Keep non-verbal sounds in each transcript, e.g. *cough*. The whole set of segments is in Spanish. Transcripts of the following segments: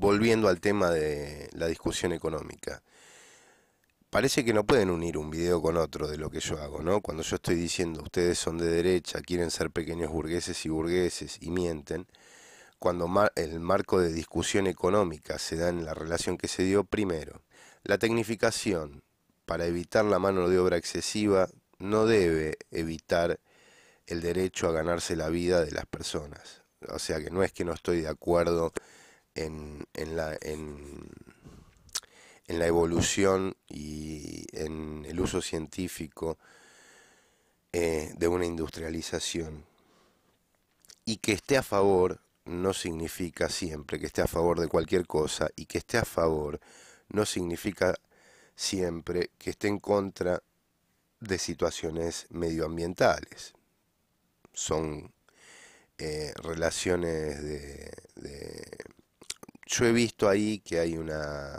volviendo al tema de la discusión económica. Parece que no pueden unir un video con otro de lo que yo hago, ¿no? Cuando yo estoy diciendo ustedes son de derecha, quieren ser pequeños burgueses y burgueses y mienten, cuando el marco de discusión económica se da en la relación que se dio primero, la tecnificación para evitar la mano de obra excesiva no debe evitar el derecho a ganarse la vida de las personas. O sea que no es que no estoy de acuerdo en, la, en, la evolución y en el uso científico eh, de una industrialización. Y que esté a favor no significa siempre que esté a favor de cualquier cosa y que esté a favor no significa siempre que esté en contra de situaciones medioambientales. Son eh, relaciones de, yo he visto ahí que hay una,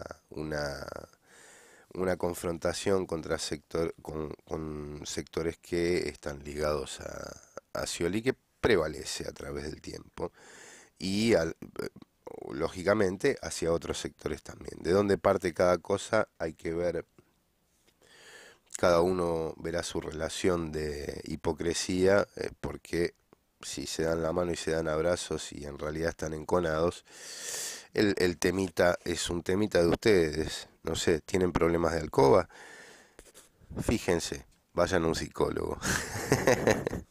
una, confrontación contra sector, con, sectores que están ligados a, a Scioli que prevalece a través del tiempo y lógicamente hacia otros sectores también. De dónde parte cada cosa hay que ver, cada uno verá su relación de hipocresía eh, porque si se dan la mano y se dan abrazos y en realidad están enconados, el, temita es un temita de ustedes, no sé, tienen problemas de alcoba, fíjense, vayan a un psicólogo. *laughs*